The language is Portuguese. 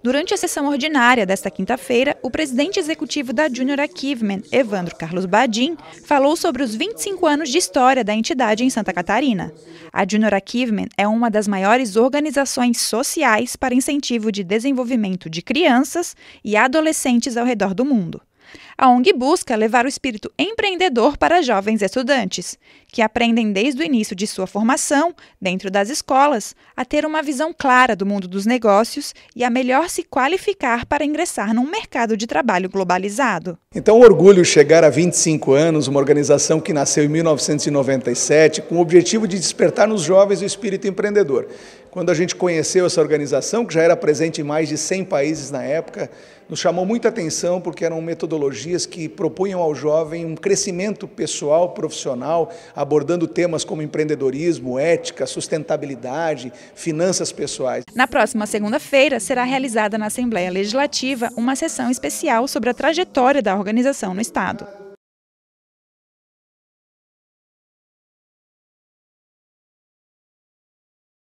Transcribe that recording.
Durante a sessão ordinária desta quinta-feira, o presidente executivo da Junior Achievement, Evandro Carlos Badin, falou sobre os 25 anos de história da entidade em Santa Catarina. A Junior Achievement é uma das maiores organizações sociais para incentivo de desenvolvimento de crianças e adolescentes ao redor do mundo. A ONG busca levar o espírito empreendedor para jovens estudantes, que aprendem desde o início de sua formação, dentro das escolas, a ter uma visão clara do mundo dos negócios e a melhor se qualificar para ingressar num mercado de trabalho globalizado. Então, orgulho chegar a 25 anos, uma organização que nasceu em 1997 com o objetivo de despertar nos jovens o espírito empreendedor quando a gente conheceu essa organização, que já era presente em mais de 100 países na época, nos chamou muita atenção porque era uma metodologia que propunham ao jovem um crescimento pessoal, profissional, abordando temas como empreendedorismo, ética, sustentabilidade, finanças pessoais. Na próxima segunda-feira será realizada na Assembleia Legislativa uma sessão especial sobre a trajetória da organização no Estado.